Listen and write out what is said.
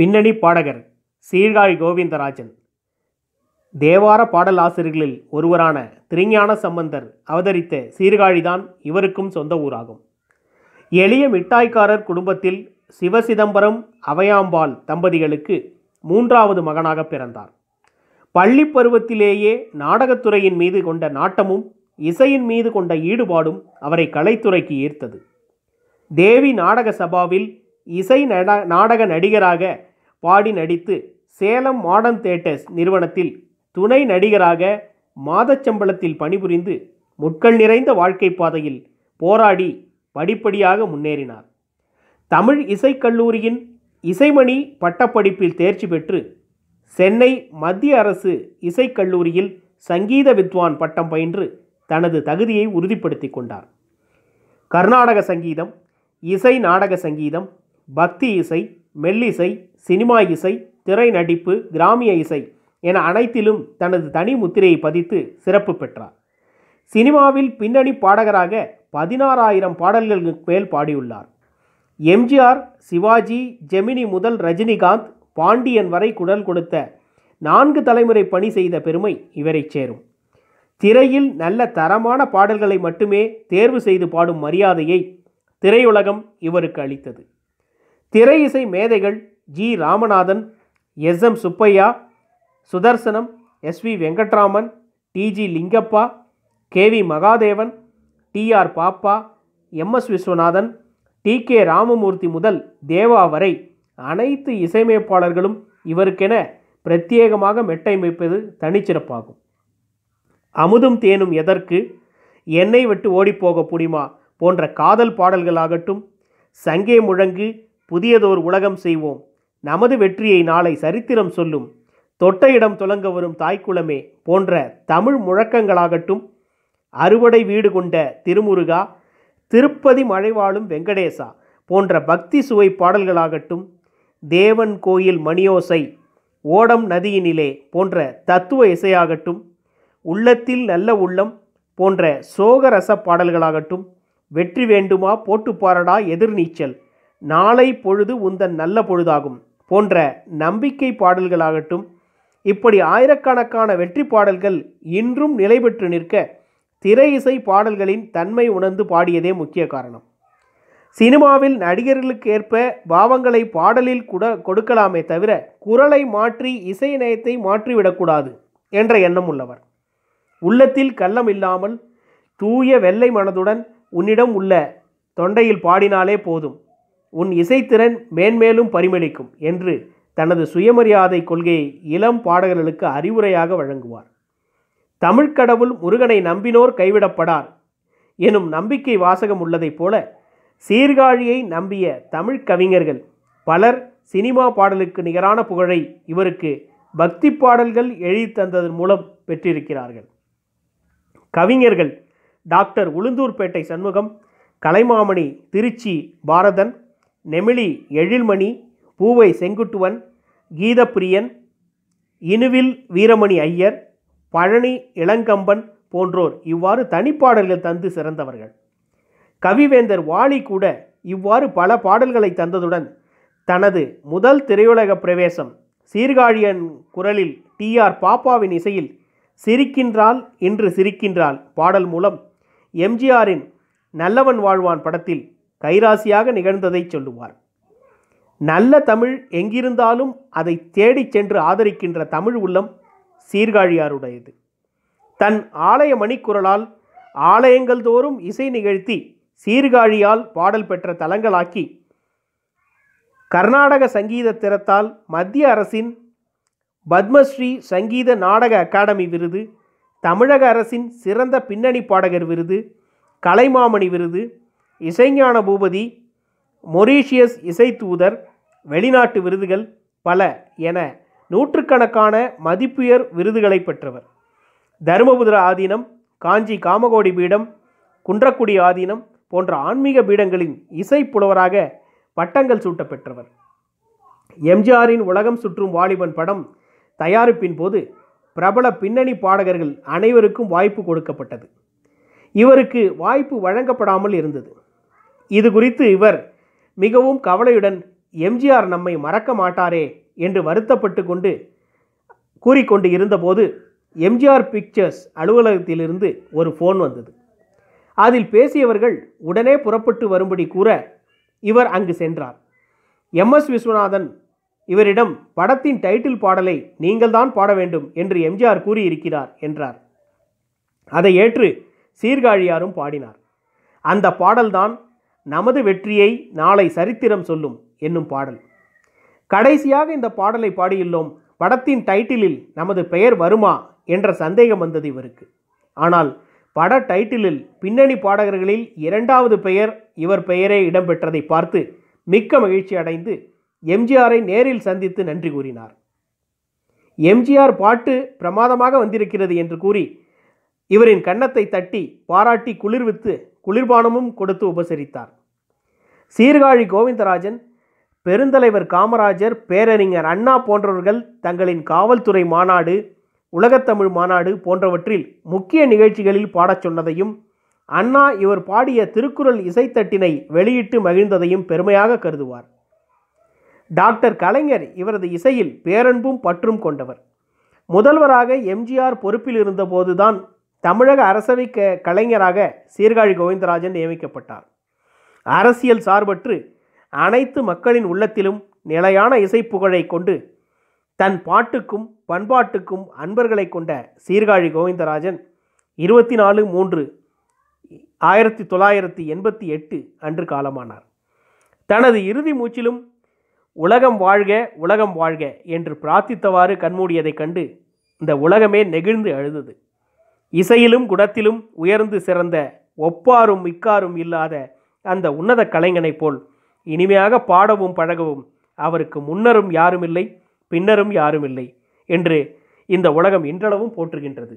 பின்னணி பாடகர் சீர்காழி கோவிந்தராஜன் தேவார பாடல் ஆசிரியர்களில் ஒருவரான திருஞான சம்பந்தர் அவதரித்த சீர்காழிதான் இவருக்கும் சொந்த ஊராகும் எளிய மிட்டாய்க்காரர் குடும்பத்தில் சிவசிதம்பரம் அவையாம்பாள் தம்பதிகளுக்கு மூன்றாவது மகனாக பிறந்தார் பள்ளி பருவத்திலேயே நாடகத்துறையின் மீது கொண்ட நாட்டமும் இசையின் மீது கொண்ட ஈடுபாடும் அவரை கலைத்துறைக்கு ஈர்த்தது தேவி நாடக சபாவில் இசை நாடக நடிகராக பாடி நடித்து சேலம் மாடர்ன் தேட்டர்ஸ் நிறுவனத்தில் துணை நடிகராக மாதச்சம்பளத்தில் பணிபுரிந்து முட்கள் நிறைந்த வாழ்க்கை பாதையில் போராடி படிப்படியாக முன்னேறினார் தமிழ் இசைக்கல்லூரியின் இசைமணி பட்டப்படிப்பில் தேர்ச்சி பெற்று சென்னை மத்திய அரசு இசைக்கல்லூரியில் சங்கீத வித்வான் பட்டம் பயின்று தனது தகுதியை உறுதிப்படுத்தி கொண்டார் கர்நாடக சங்கீதம் இசை நாடக சங்கீதம் பக்தி இசை மெல்லிசை சினிமா இசை திரை நடிப்பு கிராமிய இசை என அனைத்திலும் தனது தனி முத்திரையை பதித்து சிறப்பு பெற்றார் சினிமாவில் பின்னணி பாடகராக பதினாறாயிரம் பாடல்களுக்கு மேல் பாடியுள்ளார் எம்ஜிஆர் சிவாஜி ஜெமினி முதல் ரஜினிகாந்த் பாண்டியன் வரை குடல் கொடுத்த நான்கு தலைமுறை பணி செய்த பெருமை இவரை சேரும் திரையில் நல்ல தரமான பாடல்களை மட்டுமே தேர்வு செய்து பாடும் மரியாதையை திரையுலகம் இவருக்கு அளித்தது திரை இசை மேதைகள் G Ramanathan S M Subbaiah Sudarsanam S V Venkatraman T G Lingappa K V Mahadevan T R Pappa M S Viswanathan T K Ramamurthy முதல் தேவா வரை அனைத்து இசையமைப்பாளர்களும் இவருக்கென பிரத்யேகமாக மெட்டமைப்பது தனிச்சிறப்பாகும் அமுதும் தேனும் எதற்கு என்னை விட்டு ஓடிப்போக புடிமா போன்ற காதல் பாடல்களாகட்டும் சங்கே முழங்கு புதியதோர் உலகம் செய்வோம் நமது வெற்றியை நாளை சரித்திரம் சொல்லும் தொட்ட இடம் துலங்க வரும் தாய்க்குளமே போன்ற தமிழ் முழக்கங்களாகட்டும் அறுவடை வீடு கொண்ட திருமுருகா திருப்பதி மழைவாழும் வெங்கடேசா போன்ற பக்தி சுவை பாடல்களாகட்டும் தேவன் கோயில் மணியோசை ஓடம் நதியினிலே போன்ற தத்துவ இசையாகட்டும் உள்ளத்தில் நல்ல உள்ளம் போன்ற சோகரச பாடல்களாகட்டும் வெற்றி வேண்டுமா பாரடா எதிர்நீச்சல் நாளை பொழுது உந்தன் நல்ல பொழுதாகும் போன்ற நம்பிக்கை பாடல்களாகட்டும் இப்படி ஆயிரக்கணக்கான வெற்றி பாடல்கள் இன்றும் நிலை பெற்று நிற்க திரை இசை பாடல்களின் தன்மை உணர்ந்து பாடியதே முக்கிய காரணம் சினிமாவில் நடிகர்களுக்கு ஏற்ப பாவங்களை பாடலில் கூட கொடுக்கலாமே தவிர குரலை மாற்றி இசை நயத்தை மாற்றிவிடக்கூடாது என்ற எண்ணம் உள்ளவர் உள்ளத்தில் கள்ளம் இல்லாமல் தூய வெள்ளை மனதுடன் உன்னிடம் உள்ள தொண்டையில் பாடினாலே போதும் உன் இசைத்திறன் மேன்மேலும் பரிமளிக்கும் என்று தனது சுயமரியாதை கொள்கையை இளம் பாடகர்களுக்கு அறிவுரையாக வழங்குவார் தமிழ்க்கடவுள் முருகனை நம்பினோர் கைவிடப்படார் எனும் நம்பிக்கை வாசகம் உள்ளதைப் போல சீர்காழியை நம்பிய தமிழ் கவிஞர்கள் பலர் சினிமா பாடலுக்கு நிகரான புகழை இவருக்கு பக்தி பாடல்கள் எழுதி தந்ததன் மூலம் பெற்றிருக்கிறார்கள் கவிஞர்கள் டாக்டர் உளுந்தூர்பேட்டை சண்முகம் கலைமாமணி திருச்சி பாரதன் நெமிழி எழில்மணி பூவை செங்குட்டுவன் கீதப்பிரியன் இனுவில் வீரமணி ஐயர் பழனி இளங்கம்பன் போன்றோர் இவ்வாறு தனிப்பாடல்கள் தந்து சிறந்தவர்கள் கவிவேந்தர் வாலி கூட இவ்வாறு பல பாடல்களை தந்ததுடன் தனது முதல் திரையுலக பிரவேசம் சீர்காழியன் குரலில் டி ஆர் பாப்பாவின் இசையில் சிரிக்கின்றால் இன்று சிரிக்கின்றால் பாடல் மூலம் எம்ஜிஆரின் நல்லவன் வாழ்வான் படத்தில் கைராசியாக நிகழ்ந்ததை சொல்லுவார் நல்ல தமிழ் எங்கிருந்தாலும் அதை தேடிச் சென்று ஆதரிக்கின்ற தமிழ் உள்ளம் சீர்காழியாருடையது தன் ஆலய மணிக்குரலால் ஆலயங்கள் தோறும் இசை நிகழ்த்தி சீர்காழியால் பாடல் பெற்ற தலங்களாக்கி கர்நாடக சங்கீத திறத்தால் மத்திய அரசின் பத்மஸ்ரீ சங்கீத நாடக அகாடமி விருது தமிழக அரசின் சிறந்த பின்னணி பாடகர் விருது கலைமாமணி விருது இசைஞான பூபதி மொரீஷியஸ் இசை தூதர் வெளிநாட்டு விருதுகள் பல என நூற்றுக்கணக்கான மதிப்புயர் விருதுகளை பெற்றவர் தருமபுத்திர ஆதீனம் காஞ்சி காமகோடி பீடம் குன்றக்குடி ஆதீனம் போன்ற ஆன்மீக பீடங்களின் இசை புலவராக பட்டங்கள் சூட்ட பெற்றவர் எம்ஜிஆரின் உலகம் சுற்றும் வாலிபன் படம் தயாரிப்பின் போது பிரபல பின்னணி பாடகர்கள் அனைவருக்கும் வாய்ப்பு கொடுக்கப்பட்டது இவருக்கு வாய்ப்பு வழங்கப்படாமல் இருந்தது இது குறித்து இவர் மிகவும் கவலையுடன் எம்ஜிஆர் நம்மை மறக்க மாட்டாரே என்று வருத்தப்பட்டு கொண்டு கூறிக்கொண்டு இருந்தபோது எம்ஜிஆர் பிக்சர்ஸ் அலுவலகத்திலிருந்து ஒரு ஃபோன் வந்தது அதில் பேசியவர்கள் உடனே புறப்பட்டு வரும்படி கூற இவர் அங்கு சென்றார் எம் எஸ் விஸ்வநாதன் இவரிடம் படத்தின் டைட்டில் பாடலை நீங்கள்தான் பாட வேண்டும் என்று எம்ஜிஆர் கூறியிருக்கிறார் என்றார் அதை ஏற்று சீர்காழியாரும் பாடினார் அந்த பாடல்தான் நமது வெற்றியை நாளை சரித்திரம் சொல்லும் என்னும் பாடல் கடைசியாக இந்த பாடலை பாடியுள்ளோம் படத்தின் டைட்டிலில் நமது பெயர் வருமா என்ற சந்தேகம் வந்தது இவருக்கு ஆனால் பட டைட்டிலில் பின்னணி பாடகர்களில் இரண்டாவது பெயர் இவர் பெயரே இடம்பெற்றதை பார்த்து மிக்க மகிழ்ச்சி அடைந்து எம்ஜிஆரை நேரில் சந்தித்து நன்றி கூறினார் எம்ஜிஆர் பாட்டு பிரமாதமாக வந்திருக்கிறது என்று கூறி இவரின் கன்னத்தை தட்டி பாராட்டி குளிர்வித்து குளிர்பானமும் கொடுத்து உபசரித்தார் சீர்காழி கோவிந்தராஜன் பெருந்தலைவர் காமராஜர் பேரறிஞர் அண்ணா போன்றவர்கள் தங்களின் காவல்துறை மாநாடு உலகத்தமிழ் மாநாடு போன்றவற்றில் முக்கிய நிகழ்ச்சிகளில் பாடச் சொன்னதையும் அண்ணா இவர் பாடிய திருக்குறள் இசைத்தட்டினை வெளியிட்டு மகிழ்ந்ததையும் பெருமையாக கருதுவார் டாக்டர் கலைஞர் இவரது இசையில் பேரன்பும் பற்றும் கொண்டவர் முதல்வராக எம்ஜிஆர் பொறுப்பில் இருந்தபோதுதான் தமிழக அரசவை க கலைஞராக சீர்காழி கோவிந்தராஜன் நியமிக்கப்பட்டார் அரசியல் சார்பற்று அனைத்து மக்களின் உள்ளத்திலும் நிலையான இசைப்புகழை கொண்டு தன் பாட்டுக்கும் பண்பாட்டுக்கும் அன்பர்களை கொண்ட சீர்காழி கோவிந்தராஜன் இருபத்தி நாலு மூன்று ஆயிரத்தி தொள்ளாயிரத்தி எண்பத்தி எட்டு அன்று காலமானார் தனது இறுதி மூச்சிலும் உலகம் வாழ்க உலகம் வாழ்க என்று பிரார்த்தித்தவாறு கண்மூடியதைக் கண்டு இந்த உலகமே நெகிழ்ந்து அழுதது இசையிலும் குணத்திலும் உயர்ந்து சிறந்த ஒப்பாரும் மிக்காரும் இல்லாத அந்த உன்னத கலைஞனைப் போல் இனிமையாக பாடவும் பழகவும் அவருக்கு முன்னரும் யாருமில்லை பின்னரும் யாருமில்லை என்று இந்த உலகம் இன்றளவும் போற்றுகின்றது